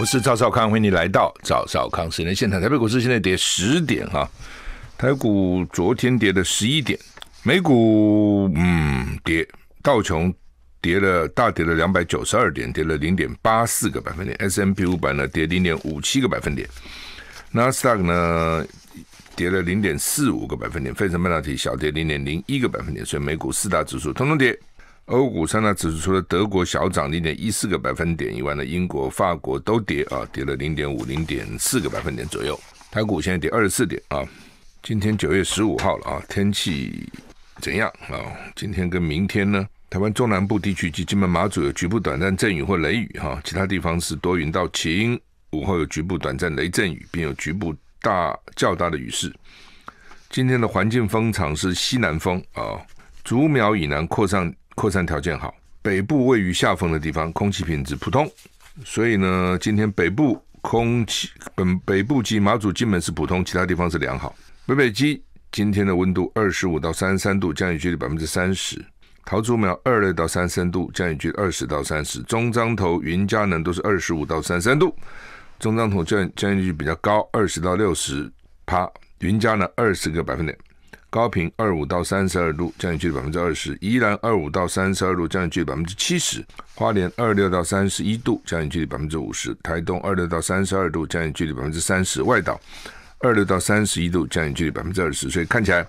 我是赵少康，欢迎你来到赵少康时间现场。台北股市现在跌十点哈，台股昨天跌了十一点，美股嗯跌，道琼跌了大跌了两百九十二点，跌了零点八四个百分点，S M P 五百呢跌零点五七个百分点，纳斯达克呢跌了零点四五个百分点，费城半导体小跌零点零一个百分点，所以美股四大指数通通跌。欧股三大指数除了德国小涨零点一四个百分点以外，呢英国、法国都跌啊，跌了零点五、零点四个百分点左右。台股现在跌二十四点啊。今天九月十五号了啊，天气怎样啊？今天跟明天呢？台湾中南部地区及金门、马祖有局部短暂阵雨或雷雨哈，其他地方是多云到晴，午后有局部短暂雷阵雨，并有局部大较大的雨势。今天的环境风场是西南风啊，竹苗以南扩散扩散条件好，北部位于下风的地方，空气品质普通。所以呢，今天北部空气本北部及马祖金门是普通，其他地方是良好。北北基今天的温度二十五到三十三度，降雨几率百分之三十。桃竹苗二类到三三度，降雨距离二十到三十。中彰头、云嘉南都是二十五到三三度，中彰头降雨降雨率比较高，二十到六十帕，云嘉呢二十个百分点。高平二五到三十二度，降雨距离百分之二十；宜兰二五到三十二度，降雨距离百分之七十；花莲二六到三十一度，降雨距离百分之五十；台东二六到三十二度，降雨距离百分之三十；外岛二六到三十一度，降雨距离百分之二十。所以看起来，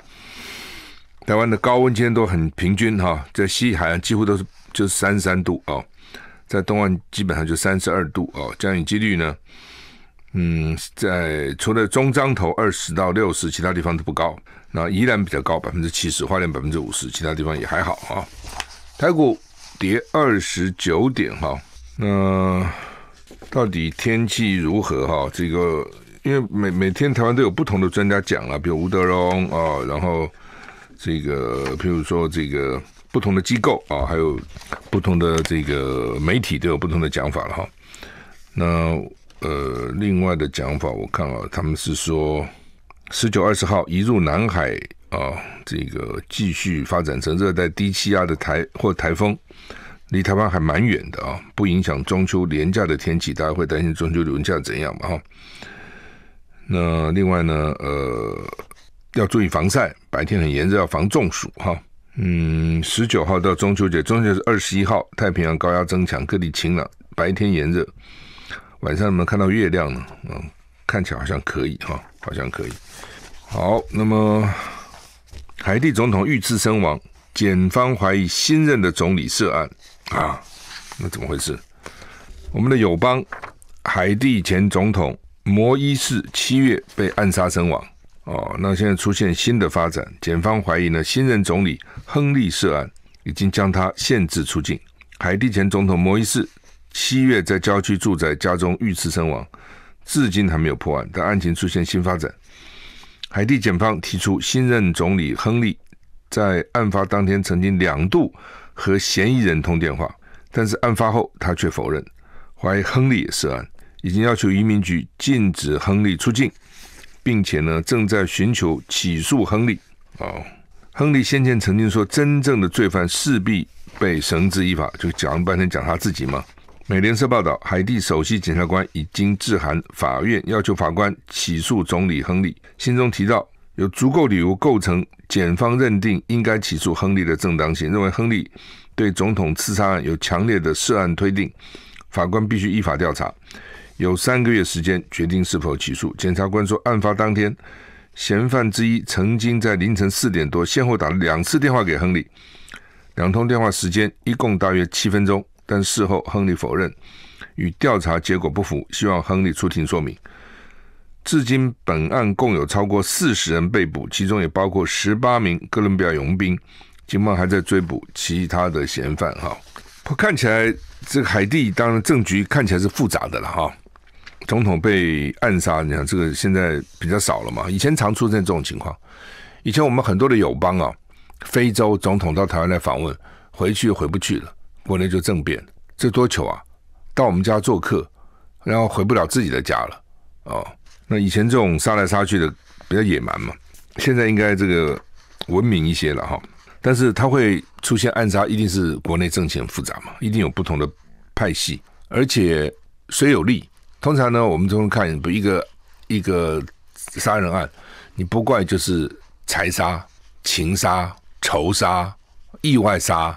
台湾的高温今天都很平均哈，在西海岸几乎都是就是三十三度哦，在东岸基本上就三十二度哦，降雨几率呢，嗯，在除了中彰头二十到六十，其他地方都不高。那依然比较高，百分之七十，花莲百分之五十，其他地方也还好啊。台股跌二十九点哈，那到底天气如何哈？这个因为每每天台湾都有不同的专家讲了，比如吴德荣啊，然后这个譬如说这个不同的机构啊，还有不同的这个媒体都有不同的讲法了哈。那呃，另外的讲法我看啊，他们是说。十九二十号移入南海啊，这个继续发展成热带低气压的台或台风，离台湾还蛮远的啊，不影响中秋廉价的天气。大家会担心中秋连价怎样嘛？哈。那另外呢，呃，要注意防晒，白天很炎热要防中暑哈。嗯，十九号到中秋节，中秋节是二十一号，太平洋高压增强，各地晴朗，白天炎热，晚上有没有看到月亮呢？嗯，看起来好像可以哈。好像可以。好，那么海地总统遇刺身亡，检方怀疑新任的总理涉案啊，那怎么回事？我们的友邦海地前总统摩伊士七月被暗杀身亡哦，那现在出现新的发展，检方怀疑呢新任总理亨利涉案，已经将他限制出境。海地前总统摩伊士七月在郊区住宅家中遇刺身亡。至今还没有破案，但案情出现新发展。海地检方提出，新任总理亨利在案发当天曾经两度和嫌疑人通电话，但是案发后他却否认，怀疑亨利涉案，已经要求移民局禁止亨利出境，并且呢正在寻求起诉亨利。哦，亨利先前曾经说，真正的罪犯势必被绳之以法，就讲了半天讲他自己吗？美联社报道，海地首席检察官已经致函法院，要求法官起诉总理亨利。信中提到，有足够理由构成检方认定应该起诉亨利的正当性，认为亨利对总统刺杀案有强烈的涉案推定，法官必须依法调查，有三个月时间决定是否起诉。检察官说，案发当天，嫌犯之一曾经在凌晨四点多先后打了两次电话给亨利，两通电话时间一共大约七分钟。但事后，亨利否认与调查结果不符，希望亨利出庭说明。至今，本案共有超过四十人被捕，其中也包括十八名哥伦比亚佣兵。警方还在追捕其他的嫌犯。哈，看起来这个海地当然政局看起来是复杂的了。哈，总统被暗杀，你看这个现在比较少了嘛？以前常出现这种情况。以前我们很多的友邦啊，非洲总统到台湾来访问，回去回不去了。国内就政变，这多糗啊！到我们家做客，然后回不了自己的家了。哦，那以前这种杀来杀去的比较野蛮嘛，现在应该这个文明一些了哈。但是它会出现暗杀，一定是国内政情复杂嘛，一定有不同的派系。而且谁有利，通常呢，我们都会看不一个一个杀人案，你不怪就是财杀、情杀、仇杀、意外杀。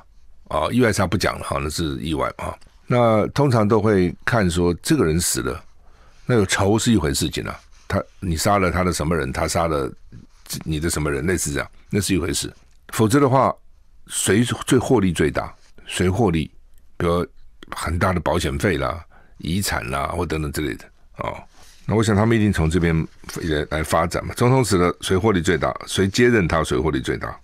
啊，意外杀不讲了哈，那是意外啊。那通常都会看说，这个人死了，那有仇是一回事。情了，他你杀了他的什么人，他杀了你的什么人，类似这样，那是一回事。否则的话，谁最获利最大？谁获利，比如很大的保险费啦、遗产啦或等等之类的啊。那我想他们一定从这边也来发展嘛。总统死了，谁获利最大？谁接任他，谁获利最大？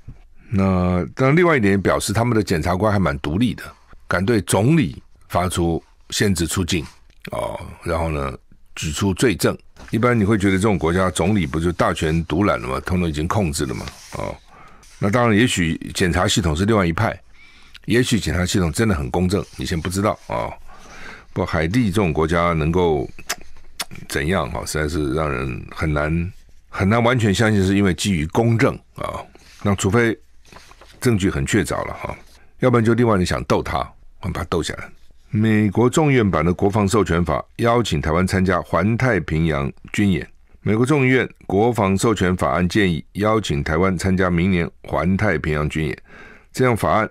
那当然，另外一点表示，他们的检察官还蛮独立的，敢对总理发出限制出境哦。然后呢，举出罪证。一般你会觉得这种国家总理不就大权独揽了吗？通统已经控制了吗？哦，那当然，也许检察系统是另外一派，也许检察系统真的很公正，你先不知道啊。不，海地这种国家能够怎样哈？实在是让人很难很难完全相信，是因为基于公正啊。那除非。证据很确凿了哈，要不然就另外人想逗他，我们把他逗下来。美国众院版的国防授权法邀请台湾参加环太平洋军演。美国众议院国防授权法案建议邀请台湾参加明年环太平洋军演。这项法案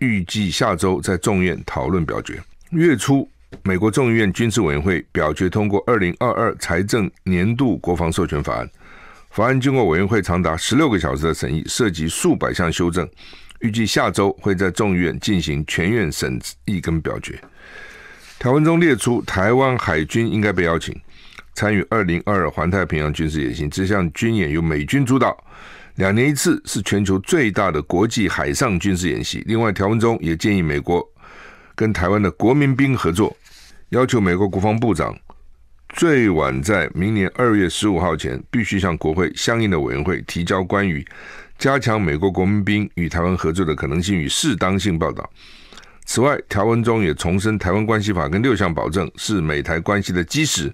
预计下周在众院讨论表决。月初，美国众议院军事委员会表决通过二零二二财政年度国防授权法案。法案经过委员会长达十六个小时的审议，涉及数百项修正，预计下周会在众议院进行全院审议跟表决。条文中列出台湾海军应该被邀请参与二零二环太平洋军事演习，这项军演由美军主导，两年一次，是全球最大的国际海上军事演习。另外，条文中也建议美国跟台湾的国民兵合作，要求美国国防部长。最晚在明年二月十五号前，必须向国会相应的委员会提交关于加强美国国民兵与台湾合作的可能性与适当性报道。此外，条文中也重申台湾关系法跟六项保证是美台关系的基石。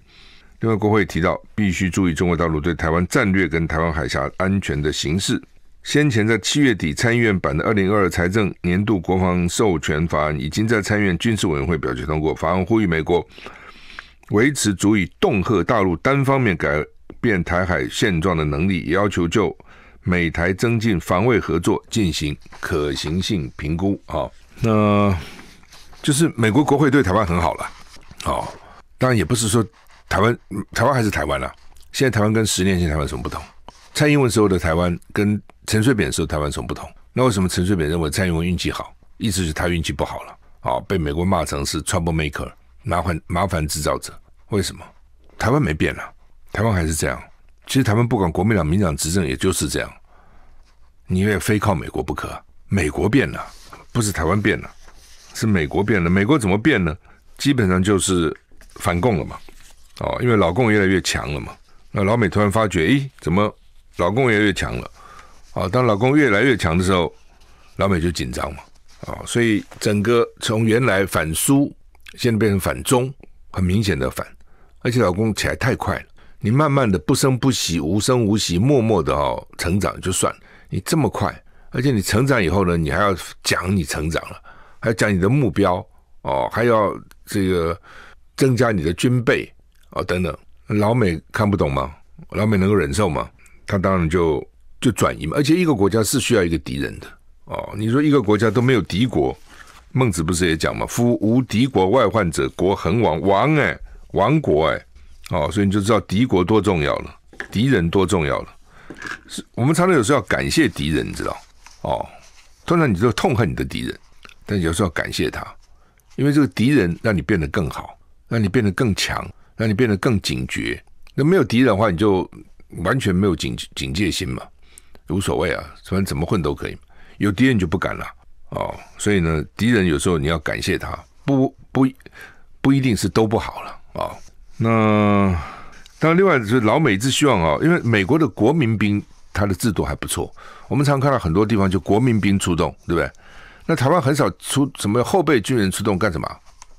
另外，国会提到必须注意中国大陆对台湾战略跟台湾海峡安全的形势。先前在七月底，参议院版的二零二二财政年度国防授权法案已经在参院军事委员会表决通过。法案呼吁美国。维持足以恫吓大陆单方面改变台海现状的能力，要求就美台增进防卫合作进行可行性评估啊。那就是美国国会对台湾很好了，哦，当然也不是说台湾台湾还是台湾了。现在台湾跟十年前台湾什么不同？蔡英文时候的台湾跟陈水扁时候台湾什么不同？那为什么陈水扁认为蔡英文运气好？意思是他运气不好了啊？被美国骂成是 Trouble Maker 麻烦麻烦制造者。为什么台湾没变啊？台湾还是这样。其实台湾不管国民党、民党执政，也就是这样。你也非靠美国不可。美国变了，不是台湾变了，是美国变了。美国怎么变呢？基本上就是反共了嘛。哦，因为老共越来越强了嘛。那老美突然发觉，诶，怎么老共越来越强了？哦，当老共越来越强的时候，老美就紧张嘛。哦，所以整个从原来反苏，现在变成反中，很明显的反。而且老公起来太快了，你慢慢的不声不息、无声无息、默默的哦成长就算。了，你这么快，而且你成长以后呢，你还要讲你成长了，还要讲你的目标哦，还要这个增加你的军备哦等等。老美看不懂吗？老美能够忍受吗？他当然就就转移嘛。而且一个国家是需要一个敌人的哦。你说一个国家都没有敌国，孟子不是也讲吗？夫无敌国外患者，国恒亡。亡哎。王国哎，哦，所以你就知道敌国多重要了，敌人多重要了。是我们常常有时候要感谢敌人，你知道哦。通常你就痛恨你的敌人，但有时候要感谢他，因为这个敌人让你变得更好，让你变得更强，让你变得更警觉。那没有敌人的话，你就完全没有警警戒心嘛，无所谓啊，反正怎么混都可以。有敌人就不敢了哦，所以呢，敌人有时候你要感谢他，不不不一定是都不好了。啊，那当然，另外就是老美是希望啊，因为美国的国民兵他的制度还不错，我们常看到很多地方就国民兵出动，对不对？那台湾很少出什么后备军人出动干什么？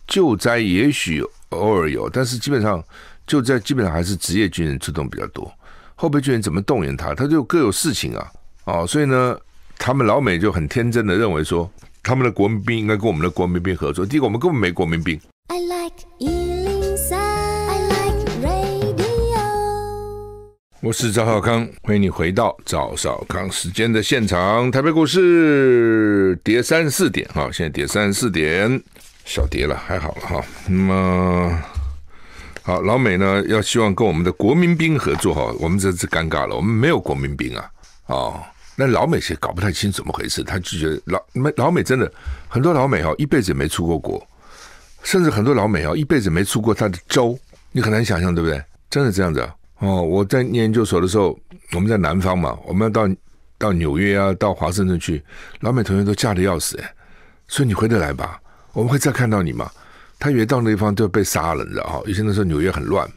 救灾也许偶尔有，但是基本上救灾基本上还是职业军人出动比较多。后备军人怎么动员他？他就各有事情啊，啊，所以呢，他们老美就很天真的认为说，他们的国民兵应该跟我们的国民兵合作。第一个，我们根本没国民兵。I like 我是赵少康，欢迎你回到赵少康时间的现场。台北股市跌三四点，哈，现在跌三四点，小跌了，还好了哈。那么，好，老美呢，要希望跟我们的国民兵合作，哈，我们这次尴尬了，我们没有国民兵啊，哦，那老美是搞不太清怎么回事，他就觉得老美老美真的很多老美哈，一辈子也没出过国，甚至很多老美哦，一辈子没出过他的州，你很难想象，对不对？真的这样子。哦，我在念研究所的时候，我们在南方嘛，我们要到到纽约啊，到华盛顿去，老美同学都吓的要死，所以你回得来吧？我们会再看到你嘛。他以为到那地方就被杀了道哈？以前那时候纽约很乱，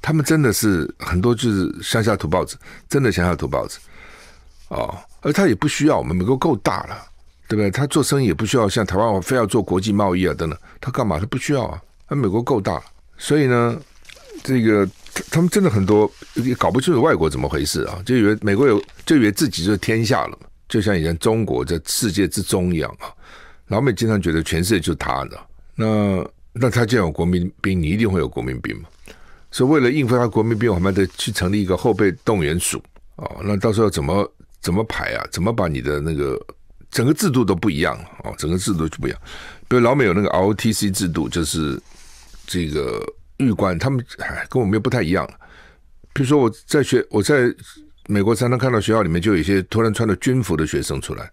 他们真的是很多就是乡下土包子，真的乡下土包子。哦，而他也不需要，我们美国够大了，对不对？他做生意也不需要像台湾，我非要做国际贸易啊，等等，他干嘛？他不需要啊，那美国够大，所以呢？这个他们真的很多也搞不清楚外国怎么回事啊，就以为美国有，就以为自己就是天下了，就像以前中国在世界之中一样啊。老美经常觉得全世界就是他的，那那他既然有国民兵，你一定会有国民兵嘛，以为了应付他国民兵，我们得去成立一个后备动员署啊。那到时候怎么怎么排啊？怎么把你的那个整个制度都不一样啊？整个制度就不一样，比如老美有那个 ROTC 制度，就是这个。狱官他们哎，跟我们又不太一样。比如说我在学，我在美国常常看到学校里面就有一些突然穿着军服的学生出来，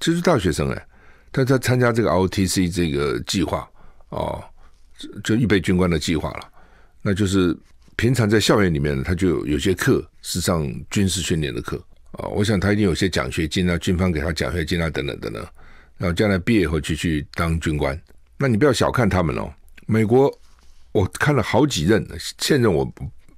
其是大学生哎，他在参加这个 OTC 这个计划哦，就预备军官的计划了。那就是平常在校园里面，他就有些课是上军事训练的课啊。我想他一定有些奖学金啊，军方给他奖学金啊，等等等等。然后将来毕业以后去去当军官，那你不要小看他们哦，美国。我看了好几任，现任我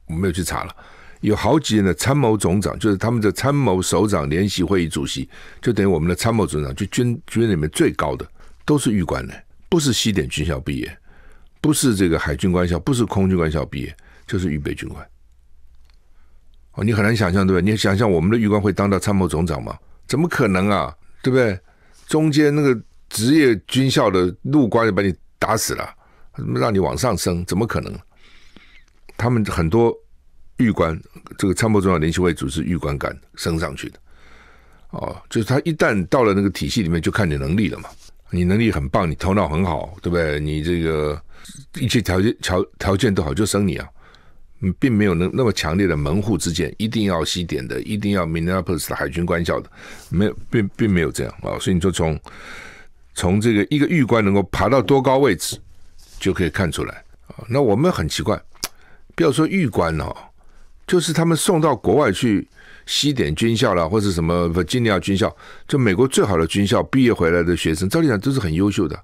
我没有去查了，有好几任的参谋总长，就是他们的参谋首长联席会议主席，就等于我们的参谋总长，就军军里面最高的都是狱官的，不是西点军校毕业，不是这个海军官校，不是空军官校毕业，就是预备军官。哦，你很难想象对吧？你想象我们的预官会当到参谋总长吗？怎么可能啊？对不对？中间那个职业军校的陆官就把你打死了。让你往上升，怎么可能？他们很多玉官，这个参谋重要联席会组织玉官干升上去的，哦，就是他一旦到了那个体系里面，就看你能力了嘛。你能力很棒，你头脑很好，对不对？你这个一切条件条条件都好，就升你啊。嗯，并没有那那么强烈的门户之见，一定要西点的，一定要 Minneapolis 的海军官校的，没有，并并没有这样啊。所以你就从从这个一个玉官能够爬到多高位置？就可以看出来啊。那我们很奇怪，不要说玉官哦，就是他们送到国外去西点军校啦，或者什么金尼亚军校，就美国最好的军校，毕业回来的学生，照理讲都是很优秀的，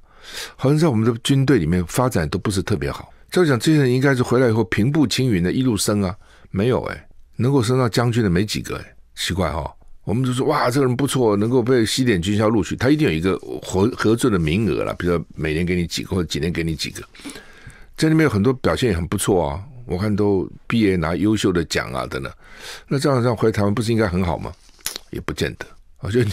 好像在我们的军队里面发展都不是特别好。照理讲这些人应该是回来以后平步青云的，一路升啊，没有哎，能够升到将军的没几个哎，奇怪哈。我们就说哇，这个人不错，能够被西点军校录取，他一定有一个合合作的名额了。比如说每年给你几个，几年给你几个。这里面有很多表现也很不错啊，我看都毕业拿优秀的奖啊等等。那这样这样回台湾不是应该很好吗？也不见得，我觉得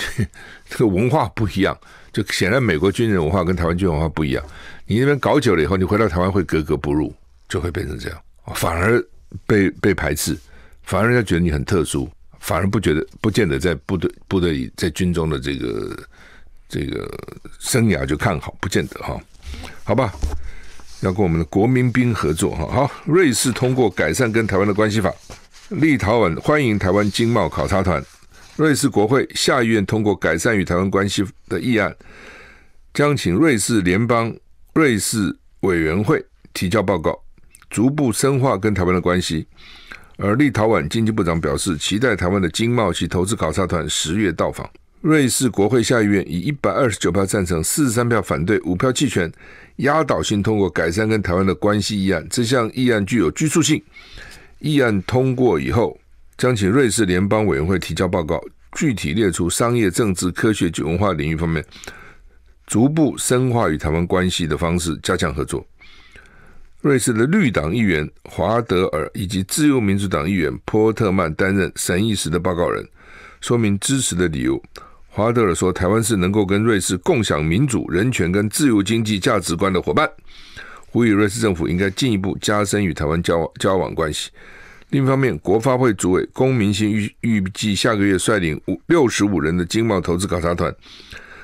这个文化不一样。就显然美国军人文化跟台湾军人文化不一样。你那边搞久了以后，你回到台湾会格格不入，就会变成这样，反而被被排斥，反而人家觉得你很特殊。反而不觉得，不见得在部队、部队在军中的这个这个生涯就看好，不见得哈，好吧？要跟我们的国民兵合作哈。好，瑞士通过改善跟台湾的关系法，立陶宛欢迎台湾经贸考察团，瑞士国会下议院通过改善与台湾关系的议案，将请瑞士联邦瑞士委员会提交报告，逐步深化跟台湾的关系。而立陶宛经济部长表示，期待台湾的经贸及投资考察团十月到访。瑞士国会下议院以一百二十九票赞成、四十三票反对、五票弃权，压倒性通过改善跟台湾的关系议案。这项议案具有拘束性，议案通过以后，将请瑞士联邦委员会提交报告，具体列出商业、政治、科学、及文化领域方面，逐步深化与台湾关系的方式，加强合作。瑞士的绿党议员华德尔以及自由民主党议员波特曼担任审议时的报告人，说明支持的理由。华德尔说：“台湾是能够跟瑞士共享民主、人权跟自由经济价值观的伙伴，呼吁瑞士政府应该进一步加深与台湾交往交往关系。”另一方面，国发会主委龚明鑫预预计下个月率领五六十五人的经贸投资考察团，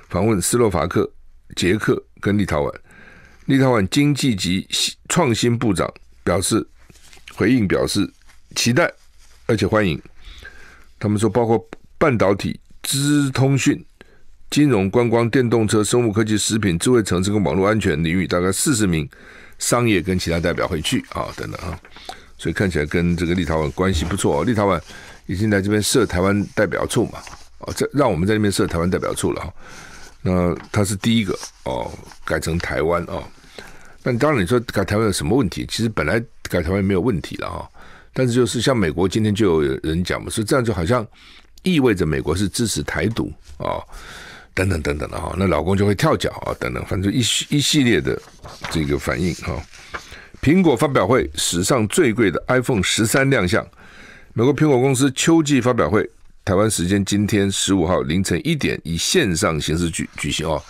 访问斯洛伐克、捷克跟立陶宛。立陶宛经济及创新部长表示回应，表示期待，而且欢迎。他们说，包括半导体、资通讯、金融、观光、电动车、生物科技、食品、智慧城市跟网络安全领域，大概四十名商业跟其他代表会去啊，等等啊。所以看起来跟这个立陶宛关系不错。立陶宛已经来这边设台湾代表处嘛？哦，这让我们在那边设台湾代表处了哈，那他是第一个哦，改成台湾啊。但当然，你说改台湾有什么问题？其实本来改台湾没有问题了哈，但是就是像美国今天就有人讲嘛，说这样就好像意味着美国是支持台独啊，等等等等的哈，那老公就会跳脚啊，等等，反正一一系列的这个反应哈，苹果发表会史上最贵的 iPhone 十三亮相，美国苹果公司秋季发表会，台湾时间今天十五号凌晨一点以线上形式举举行哦。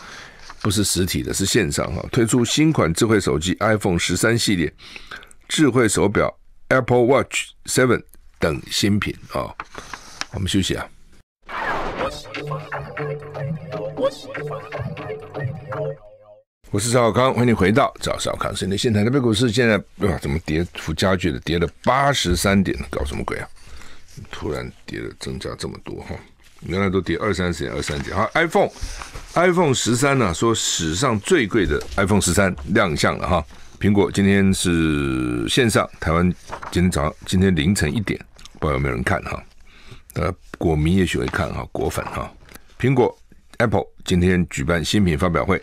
不是实体的，是线上哈。推出新款智慧手机 iPhone 十三系列、智慧手表 Apple Watch Seven 等新品啊。我们休息啊。我是赵小康，欢迎你回到赵小康。今你现台的美股是现在，哇，怎么跌幅加剧的？跌了八十三点，搞什么鬼啊？突然跌了，增加这么多哈。原来都跌二三十点，二三十点。好，iPhone，iPhone 十三呢？说史上最贵的 iPhone 十三亮相了哈。苹果今天是线上，台湾今天早上，今天凌晨一点，不知道有没有人看哈。呃，果迷也许会看哈，果粉哈。苹果 Apple 今天举办新品发表会，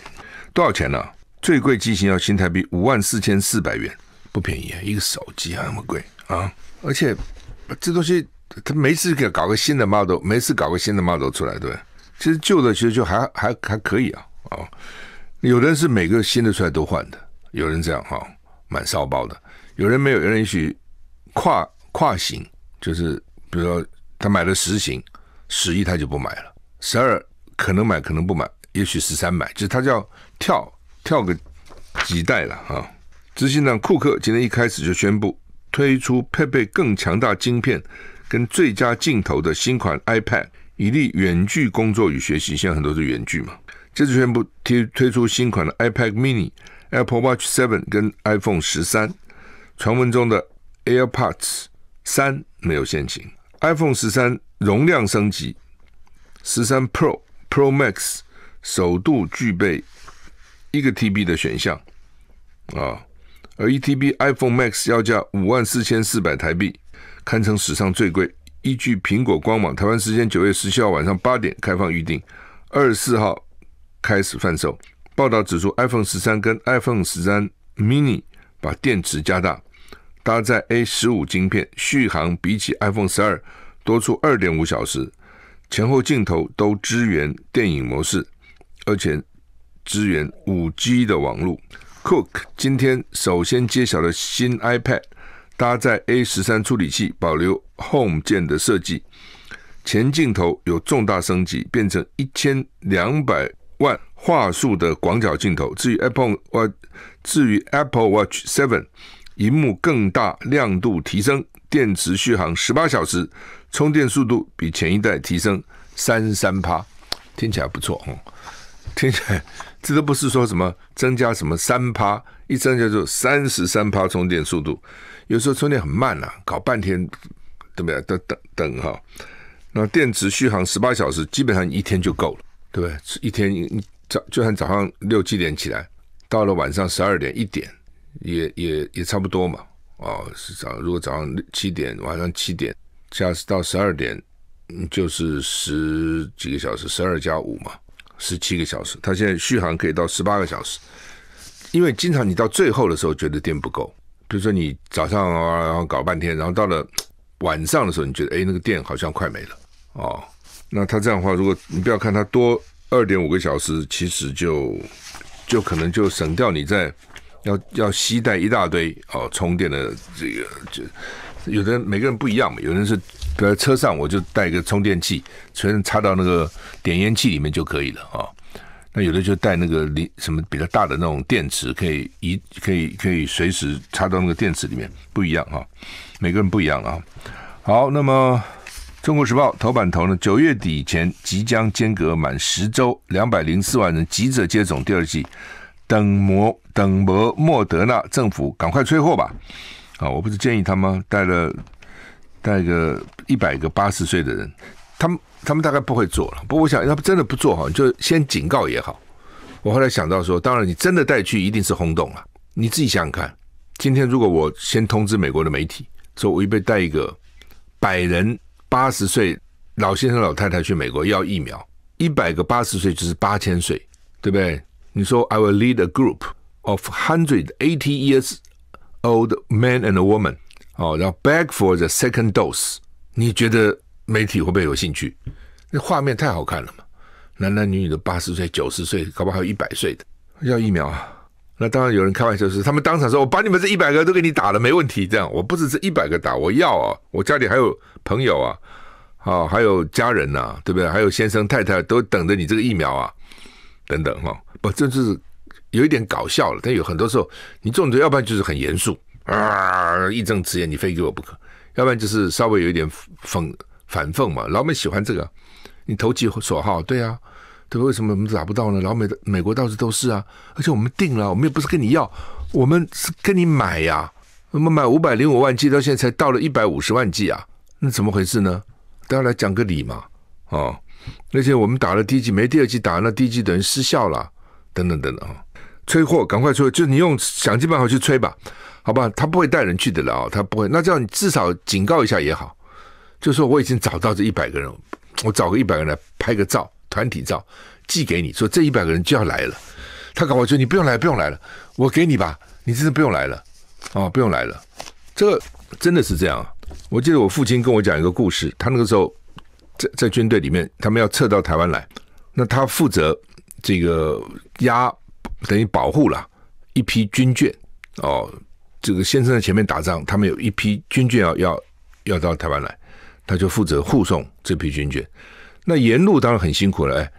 多少钱呢？最贵机型要新台币五万四千四百元，不便宜啊，一个手机还那么贵啊，而且这东西。他没事给搞个新的 model，没事搞个新的 model 出来，对，其实旧的其实就还还还可以啊，哦，有人是每个新的出来都换的，有人这样哈，蛮烧包的，有人没有，有人也许跨跨型，就是比如说他买了十型，十一他就不买了，十二可能买可能不买，也许十三买，就是他叫跳跳个几代了啊。执行长库克今天一开始就宣布推出配备更强大晶片。跟最佳镜头的新款 iPad，以利远距工作与学习，现在很多是远距嘛。这次宣布推推出新款的 iPad Mini、Apple Watch Seven 跟 iPhone 十三，传闻中的 AirPods 三没有现形。iPhone 十三容量升级，十三 Pro、Pro Max 首度具备一个 TB 的选项啊，而一 TB iPhone Max 要价五万四千四百台币。堪称史上最贵。依据苹果官网，台湾时间九月十七号晚上八点开放预定，二十四号开始贩售。报道指出，iPhone 十三跟 iPhone 十三 Mini 把电池加大，搭载 A 十五晶片，续航比起 iPhone 十二多出二点五小时。前后镜头都支援电影模式，而且支援五 G 的网络。Cook 今天首先揭晓了新 iPad。搭载 A 十三处理器，保留 Home 键的设计，前镜头有重大升级，变成一千两百万画素的广角镜头。至于 Apple Watch，至于 Apple Watch Seven，荧幕更大，亮度提升，电池续航十八小时，充电速度比前一代提升三三趴，听起来不错哦。听起来这都不是说什么增加什么三趴，一增加就三十三趴充电速度。有时候充电很慢呐，搞半天，对不对？等等等哈，那电池续航十八小时，基本上一天就够了，对不对？一天早就算早上六七点起来，到了晚上十二点一点，也也也差不多嘛。哦，是早如果早上七点，晚上七点，加到十二点，就是十几个小时，十二加五嘛，十七个小时。它现在续航可以到十八个小时，因为经常你到最后的时候觉得电不够。比如说你早上啊，然后搞半天，然后到了 晚上的时候，你觉得哎，那个电好像快没了哦。那他这样的话，如果你不要看他多二点五个小时，其实就就可能就省掉你在要要携带一大堆哦充电的这个就有的人每个人不一样嘛，有人是如车上我就带一个充电器，全插到那个点烟器里面就可以了啊。那有的就带那个离什么比较大的那种电池，可以移，可以可以随时插到那个电池里面，不一样哈，每个人不一样啊。好，那么《中国时报》头版头呢，九月底前即将间隔满十周，两百零四万人急着接种第二剂，等摩等摩莫德纳政府赶快催货吧。啊，我不是建议他吗？带了带个一百个八十岁的人。他们他们大概不会做了，不过我想，他们真的不做好，就先警告也好。我后来想到说，当然，你真的带去一定是轰动了。你自己想想看，今天如果我先通知美国的媒体，说我预备带一个百人八十岁老先生、老太太去美国要疫苗，一百个八十岁就是八千岁，对不对？你说 I will lead a group of hundred eighty years old man and woman，哦，然后 beg for the second dose，你觉得？媒体会不会有兴趣？那画面太好看了嘛，男男女女的八十岁、九十岁，搞不好还有一百岁的要疫苗啊。那当然有人开玩笑，是他们当场说：“我把你们这一百个都给你打了，没问题。”这样我不止这一百个打，我要啊，我家里还有朋友啊，啊，还有家人呐，对不对？还有先生太太都等着你这个疫苗啊，等等哈。不，这就是有一点搞笑了。但有很多时候，你这种，要不然就是很严肃啊，义正辞严，你非给我不可；要不然就是稍微有一点讽反讽嘛，老美喜欢这个，你投其所好，对啊，对为什么我们打不到呢？老美的美国到处都是啊，而且我们定了，我们又不是跟你要，我们是跟你买呀。我们买五百零五万剂，到现在才到了一百五十万剂啊，那怎么回事呢？大家来讲个理嘛，哦，而且我们打了第一剂，没第二剂，打完了第一剂等于失效了，等等等等啊，催货，赶快催，就你用想尽办法去催吧，好吧？他不会带人去的了啊，他不会，那这样你至少警告一下也好。就说我已经找到这一百个人，我找个一百个人拍个照，团体照寄给你，说这一百个人就要来了。他赶我说：“你不用来，不用来了，我给你吧，你真的不用来了，啊，不用来了。”这个真的是这样。我记得我父亲跟我讲一个故事，他那个时候在在军队里面，他们要撤到台湾来，那他负责这个押，等于保护了一批军眷哦。这个先生在前面打仗，他们有一批军眷要要要到台湾来。他就负责护送这批军舰。那沿路当然很辛苦了。哎，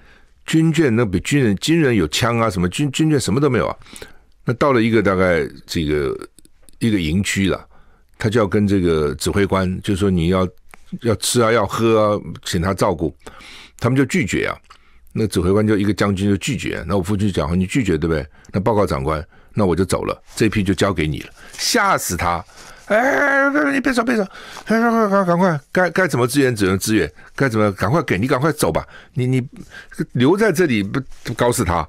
军舰那比军人军人有枪啊，什么军军舰什么都没有啊。那到了一个大概这个一个营区了，他就要跟这个指挥官就说你要要吃啊，要喝啊，请他照顾。他们就拒绝啊，那指挥官就一个将军就拒绝。那我父亲讲你拒绝对不对？那报告长官，那我就走了，这批就交给你了，吓死他。哎哎哎！别别你别走别走！哎，快快赶快，该该怎么支援只能支援，该怎么赶快给你赶快走吧！你你留在这里不搞死他，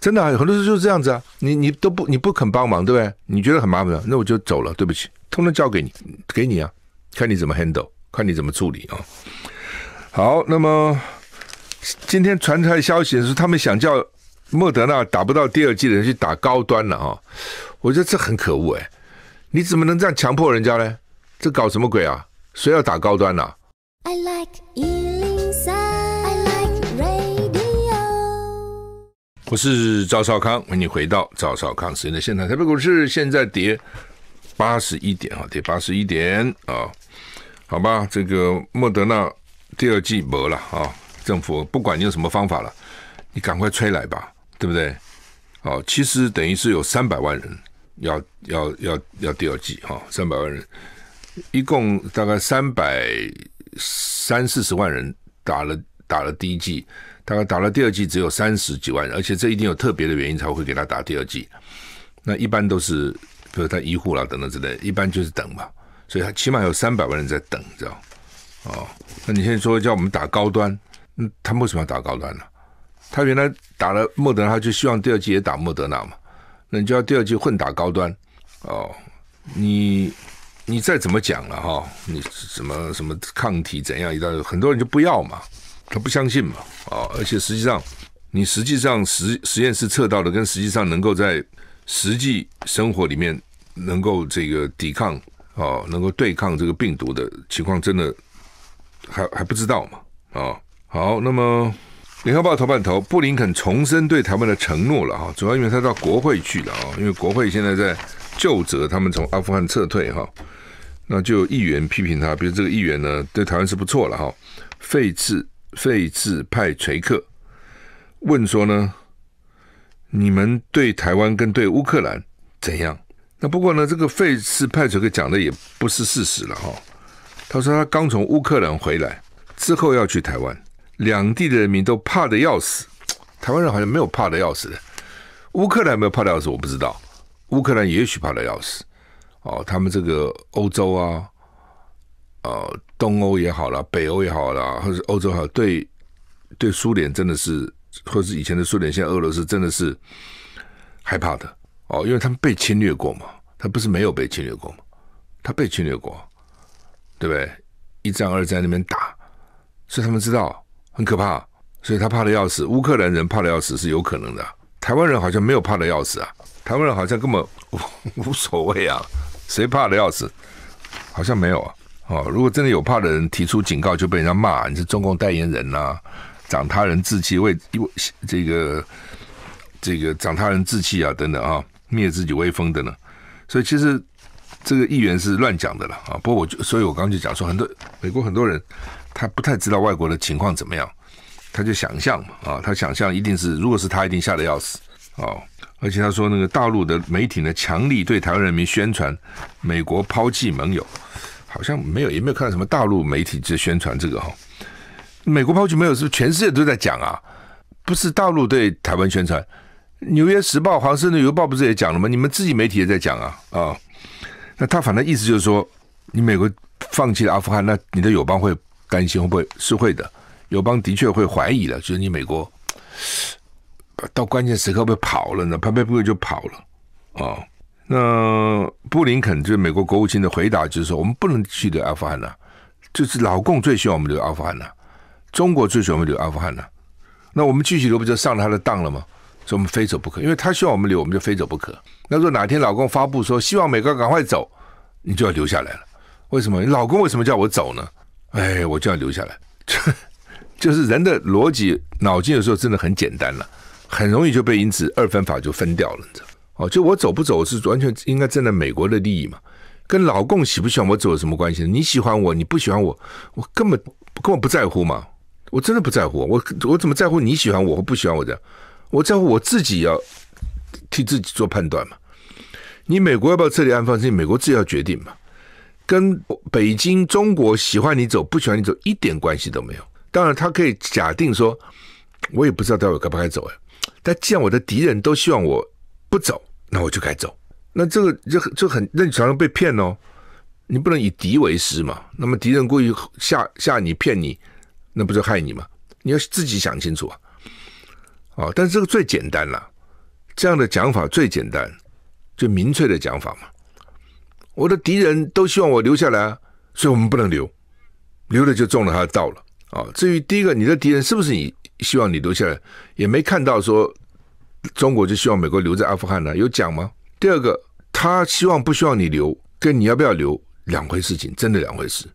真的很多事就是这样子啊！你你都不你不肯帮忙，对不对？你觉得很麻烦，那我就走了，对不起，通通交给你，给你啊，看你怎么 handle，看你怎么处理啊！好，那么今天传出来的消息是，他们想叫莫德纳打不到第二季的人去打高端了啊！我觉得这很可恶，哎。你怎么能这样强迫人家呢？这搞什么鬼啊？谁要打高端呐？我是赵少康，欢迎回到赵少康时间的现场。台北股市现在跌八十一点啊，跌八十一点啊。好吧，这个莫德纳第二季没了啊，政府不管你用什么方法了，你赶快吹来吧，对不对？哦，其实等于是有三百万人。要要要要第二季哈，三百万人，一共大概三百三四十万人打了打了第一季，大概打了第二季只有三十几万人，而且这一定有特别的原因才会给他打第二季。那一般都是，比如他医护啦等等之类，一般就是等嘛。所以他起码有三百万人在等，知道哦，那你现在说叫我们打高端，嗯，他为什么要打高端呢？他原来打了莫德纳，他就希望第二季也打莫德纳嘛。那就要第二季混打高端哦，你你再怎么讲了哈，你什么什么抗体怎样，一大堆，很多人就不要嘛，他不相信嘛，啊，而且实际上，你实际上实实验室测到的跟实际上能够在实际生活里面能够这个抵抗啊，能够对抗这个病毒的情况，真的还还不知道嘛，啊，好，那么。《联合报》头版头，布林肯重申对台湾的承诺了哈，主要因为他到国会去了啊，因为国会现在在就责他们从阿富汗撤退哈，那就议员批评他，比如这个议员呢对台湾是不错了哈，费茨费茨派垂克问说呢，你们对台湾跟对乌克兰怎样？那不过呢，这个费茨派垂克讲的也不是事实了哈，他说他刚从乌克兰回来，之后要去台湾。两地的人民都怕的要死，台湾人好像没有怕的要死的，乌克兰没有怕的要死，我不知道，乌克兰也许怕的要死。哦，他们这个欧洲啊，呃，东欧也好了，北欧也好了，或者欧洲好，对对苏联真的是，或是以前的苏联，现在俄罗斯真的是害怕的。哦，因为他们被侵略过嘛，他不是没有被侵略过嘛，他被侵略过，对不对？一战、二战那边打，所以他们知道。很可怕，所以他怕的要死。乌克兰人怕的要死是有可能的，台湾人好像没有怕的要死啊，台湾人好像根本无所谓啊，谁怕的要死，好像没有啊。哦，如果真的有怕的人提出警告，就被人家骂你是中共代言人呐，长他人志气，为为这个这个长他人志气啊等等啊，灭自己威风的呢。所以其实这个议员是乱讲的了啊。不过我就，所以我刚刚就讲说，很多美国很多人。他不太知道外国的情况怎么样，他就想象嘛，啊，他想象一定是，如果是他，一定吓得要死哦。而且他说那个大陆的媒体呢，强力对台湾人民宣传美国抛弃盟友，好像没有，也没有看到什么大陆媒体在宣传这个哈。美国抛弃盟友是全世界都在讲啊，不是大陆对台湾宣传。《纽约时报》、《华盛顿邮报》不是也讲了吗？你们自己媒体也在讲啊，啊。那他反正意思就是说，你美国放弃了阿富汗，那你的友邦会。担心会不会是会的？友邦的确会怀疑了，就是你美国到关键时刻被跑了呢，拍拍屁股就跑了啊。那布林肯就是美国国务卿的回答，就是说我们不能去留阿富汗呐，就是老共最喜欢我们留阿富汗呐，中国最喜欢我们留阿富汗呐。那我们继续留不就上了他的当了吗？所以我们非走不可，因为他希望我们留，我们就非走不可。那果哪天老公发布说希望美国赶快走，你就要留下来了。为什么？你老公为什么叫我走呢？哎，我就要留下来，就是人的逻辑脑筋有时候真的很简单了，很容易就被因此二分法就分掉了，你知道？哦，就我走不走是完全应该站在美国的利益嘛，跟老共喜不喜欢我走有什么关系呢？你喜欢我，你不喜欢我，我根本根本不在乎嘛，我真的不在乎，我我怎么在乎你喜欢我或不喜欢我这样？我在乎我自己要替自己做判断嘛，你美国要不要彻底安放？这美国自己要决定嘛。跟北京、中国喜欢你走，不喜欢你走一点关系都没有。当然，他可以假定说，我也不知道待会该不该走哎。但既然我的敌人都希望我不走，那我就该走。那这个就就很，那你常常被骗哦。你不能以敌为师嘛？那么敌人故意吓吓你、骗你，那不就害你吗？你要自己想清楚啊！哦，但是这个最简单了，这样的讲法最简单，最明确的讲法嘛。我的敌人都希望我留下来啊，所以我们不能留，留了就中了他的道了啊。至于第一个，你的敌人是不是你希望你留下来，也没看到说中国就希望美国留在阿富汗呢？有讲吗？第二个，他希望不需要你留，跟你要不要留两回事，情真的两回事。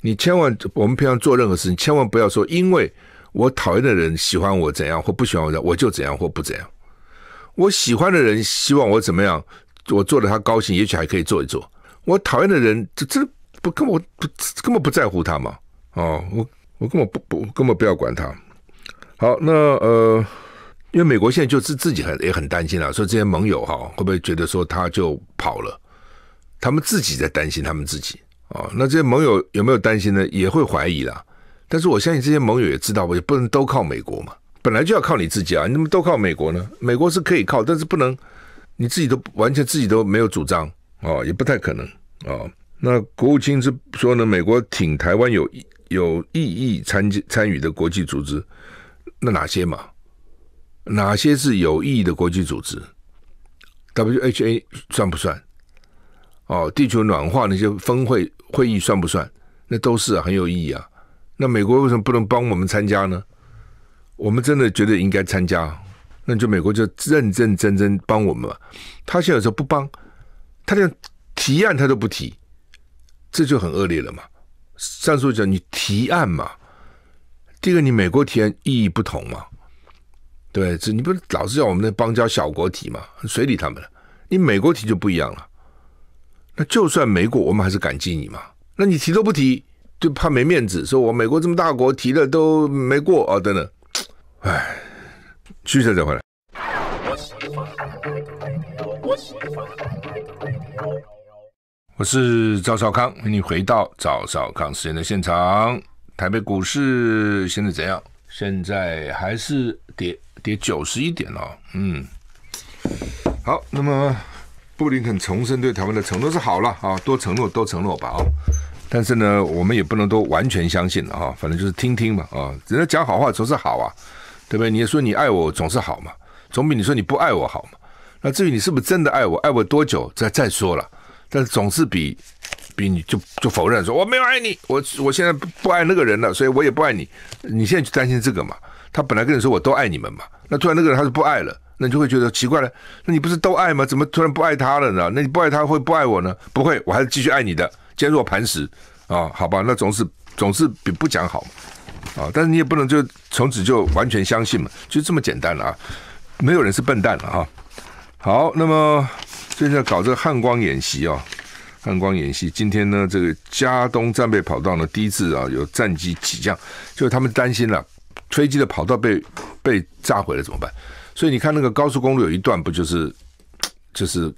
你千万我们平常做任何事，情，千万不要说，因为我讨厌的人喜欢我怎样或不喜欢我，我就怎样或不怎样。我喜欢的人希望我怎么样。我做了他高兴，也许还可以做一做。我讨厌的人，这这不根本不根本不在乎他嘛？哦，我我根本不不根本不要管他。好，那呃，因为美国现在就是自己很也很担心了，说这些盟友哈会不会觉得说他就跑了？他们自己在担心他们自己哦。那这些盟友有没有担心呢？也会怀疑啦。但是我相信这些盟友也知道我也不能都靠美国嘛。本来就要靠你自己啊，你怎么都靠美国呢？美国是可以靠，但是不能。你自己都完全自己都没有主张哦，也不太可能哦。那国务卿是说呢，美国挺台湾有有意义参参与的国际组织，那哪些嘛？哪些是有意义的国际组织？W H A 算不算？哦，地球暖化那些峰会会议算不算？那都是很有意义啊。那美国为什么不能帮我们参加呢？我们真的觉得应该参加。那就美国就认认真真帮我们嘛，他现在说不帮，他连提案他都不提，这就很恶劣了嘛。上述讲你提案嘛，第一个你美国提案意义不同嘛，对，这你不是老是要我们那邦交小国提嘛，谁理他们了？你美国提就不一样了，那就算没过，我们还是感激你嘛。那你提都不提，就怕没面子，说我美国这么大国提了都没过啊，等等，哎。去下再回来。我是赵少康，欢迎你回到赵少康时间的现场。台北股市现在怎样？现在还是跌跌九十一点哦。嗯，好，那么布林肯重申对台湾的承诺是好了啊，多承诺多承诺吧啊。但是呢，我们也不能都完全相信了哈，反正就是听听嘛啊，人家讲好话总是好啊。对不对？你说你爱我，总是好嘛，总比你说你不爱我好嘛。那至于你是不是真的爱我，爱我多久，再再说了。但是总是比比你就就否认说我没有爱你，我我现在不爱那个人了，所以我也不爱你。你现在就担心这个嘛？他本来跟你说我都爱你们嘛，那突然那个人他是不爱了，那你就会觉得奇怪了。那你不是都爱吗？怎么突然不爱他了呢？那你不爱他会不爱我呢？不会，我还是继续爱你的，坚若磐石啊，好吧，那总是总是比不讲好。啊！但是你也不能就从此就完全相信嘛，就这么简单了啊！没有人是笨蛋了哈。好，那么现在搞这个汉光演习啊，汉光演习今天呢，这个加东战备跑道呢第一次啊有战机起降，就是他们担心了，飞机的跑道被被炸毁了怎么办？所以你看那个高速公路有一段不就是就是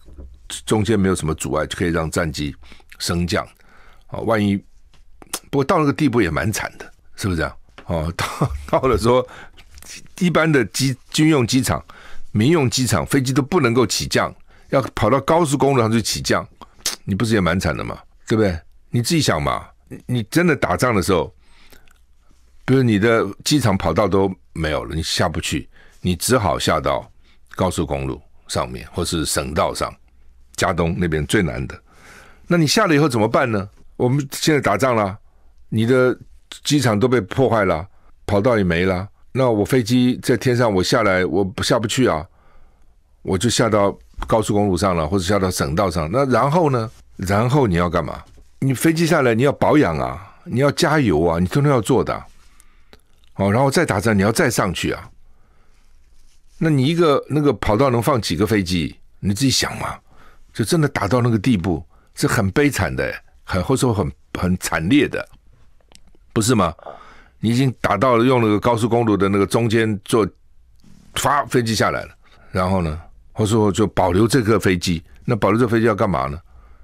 中间没有什么阻碍就可以让战机升降啊？万一不过到那个地步也蛮惨的，是不是这样？哦，到到了说一般的机军用机场、民用机场，飞机都不能够起降，要跑到高速公路上去起降，你不是也蛮惨的吗？对不对？你自己想嘛，你真的打仗的时候，比如你的机场跑道都没有了，你下不去，你只好下到高速公路上面或是省道上，加东那边最难的。那你下了以后怎么办呢？我们现在打仗了，你的。机场都被破坏了，跑道也没了。那我飞机在天上，我下来，我下不去啊！我就下到高速公路上了，或者下到省道上。那然后呢？然后你要干嘛？你飞机下来，你要保养啊，你要加油啊，你天天要做的。哦，然后再打仗，你要再上去啊？那你一个那个跑道能放几个飞机？你自己想嘛。就真的打到那个地步，是很悲惨的，很或者说很很惨烈的。不是吗？你已经打到了，用那个高速公路的那个中间坐发飞机下来了。然后呢，或说说就保留这颗飞机，那保留这飞机要干嘛呢？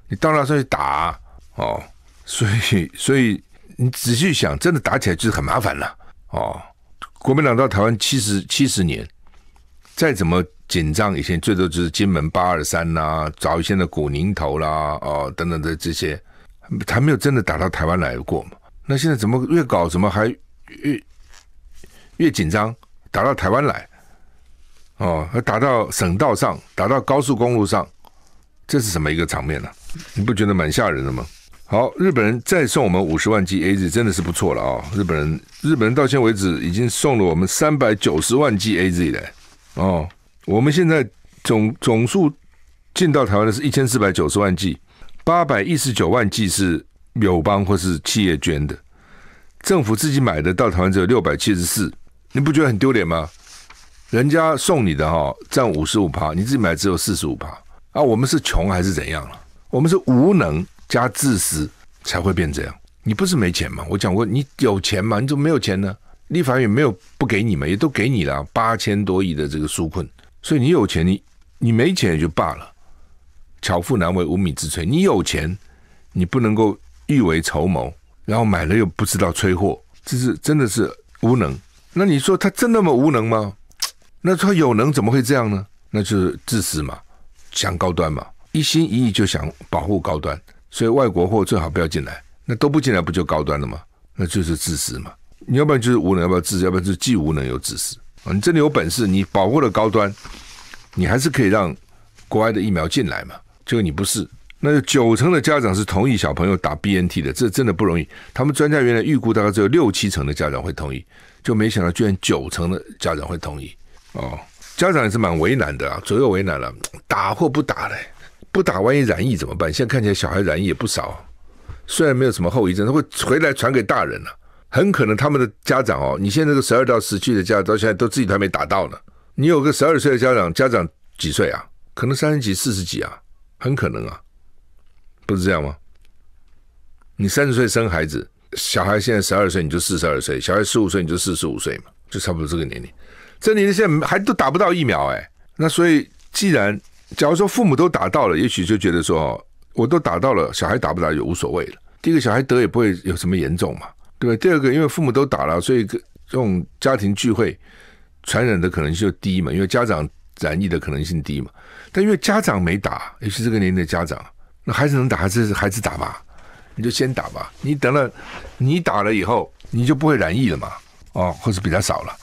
你到那上去打哦。所以，所以你仔细想，真的打起来就是很麻烦了哦。国民党到台湾七十七十年，再怎么紧张，以前最多就是金门八二三啦，早一些的古宁头啦，哦，等等的这些，还没有真的打到台湾来过嘛。那现在怎么越搞怎么还越越紧张？打到台湾来，哦，还打到省道上，打到高速公路上，这是什么一个场面呢？你不觉得蛮吓人的吗？好，日本人再送我们五十万剂 A Z 真的是不错了啊！日本人日本人到现在为止已经送了我们三百九十万剂 A Z 了。哦，我们现在总总数进到台湾的是一千四百九十万剂，八百一十九万剂是。友邦或是企业捐的，政府自己买的到台湾只有六百七十四，你不觉得很丢脸吗？人家送你的哈占五十五趴，你自己买只有四十五趴啊！我们是穷还是怎样了？我们是无能加自私才会变这样。你不是没钱吗？我讲过你有钱吗？你怎么没有钱呢？立法院没有不给你们，也都给你了八千多亿的这个纾困，所以你有钱，你你没钱也就罢了。巧妇难为无米之炊，你有钱，你不能够。欲为筹谋，然后买了又不知道催货，这是真的是无能。那你说他真那么无能吗？那他有能怎么会这样呢？那就是自私嘛，想高端嘛，一心一意就想保护高端，所以外国货最好不要进来。那都不进来，不就高端了吗？那就是自私嘛。你要不然就是无能，要不然自私，要不然就是既无能又自私啊！你真的有本事，你保护了高端，你还是可以让国外的疫苗进来嘛？结果你不是。那九成的家长是同意小朋友打 B N T 的，这真的不容易。他们专家原来预估大概只有六七成的家长会同意，就没想到居然九成的家长会同意哦。家长也是蛮为难的啊，左右为难了，打或不打嘞？不打万一染疫怎么办？现在看起来小孩染疫也不少，虽然没有什么后遗症，他会回来传给大人了。很可能他们的家长哦，你现在这个十二到十岁的家长到现在都自己还没打到呢。你有个十二岁的家长，家长几岁啊？可能三十几、四十几啊，很可能啊。不是这样吗？你三十岁生孩子，小孩现在十二岁，你就四十二岁；小孩十五岁，你就四十五岁嘛，就差不多这个年龄。这年龄现在还都打不到疫苗哎。那所以，既然假如说父母都打到了，也许就觉得说，我都打到了，小孩打不打也无所谓了。第一个，小孩得也不会有什么严重嘛，对吧？第二个，因为父母都打了，所以这种家庭聚会传染的可能性就低嘛，因为家长染疫的可能性低嘛。但因为家长没打，尤其这个年龄的家长。那孩子能打还是孩子打吧，你就先打吧。你等了，你打了以后，你就不会染疫了嘛？哦，或是比较少了，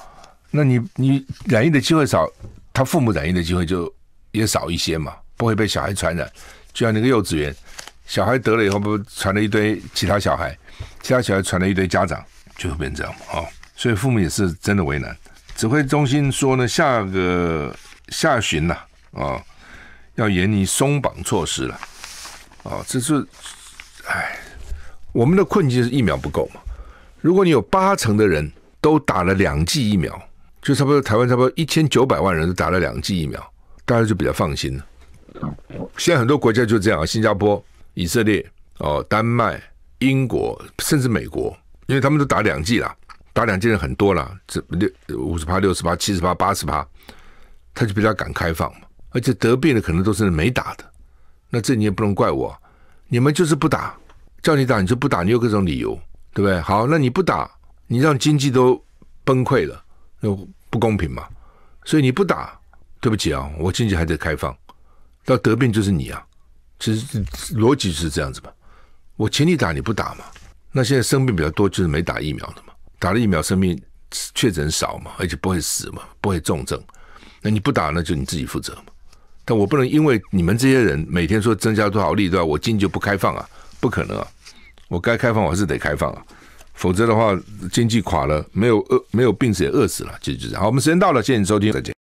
那你你染疫的机会少，他父母染疫的机会就也少一些嘛，不会被小孩传染。就像那个幼稚园，小孩得了以后，不传了一堆其他小孩，其他小孩传了一堆家长，就会变这样嘛？哦，所以父母也是真的为难。指挥中心说呢，下个下旬呐，啊，要严厉松绑措施了。啊，这是，哎，我们的困境是疫苗不够嘛？如果你有八成的人都打了两剂疫苗，就差不多台湾差不多一千九百万人都打了两剂疫苗，大家就比较放心了。现在很多国家就这样啊，新加坡、以色列、哦、丹麦、英国，甚至美国，因为他们都打两剂了，打两剂的人很多了，这六五十八、六十八、七十八、八十八，他就比较敢开放嘛。而且得病的可能都是没打的。那这你也不能怪我，你们就是不打，叫你打你就不打，你有各种理由，对不对？好，那你不打，你让经济都崩溃了，那不公平嘛。所以你不打，对不起啊，我经济还得开放，那得病就是你啊。其实逻辑是这样子吧，我请你打你不打嘛？那现在生病比较多就是没打疫苗的嘛，打了疫苗生病确诊少嘛，而且不会死嘛，不会重症。那你不打那就你自己负责。我不能因为你们这些人每天说增加多少利对吧？我济就不开放啊？不可能啊！我该开放我还是得开放啊！否则的话，经济垮了，没有饿没有病死也饿死了，就是这样。好，我们时间到了，谢谢你收听，再见。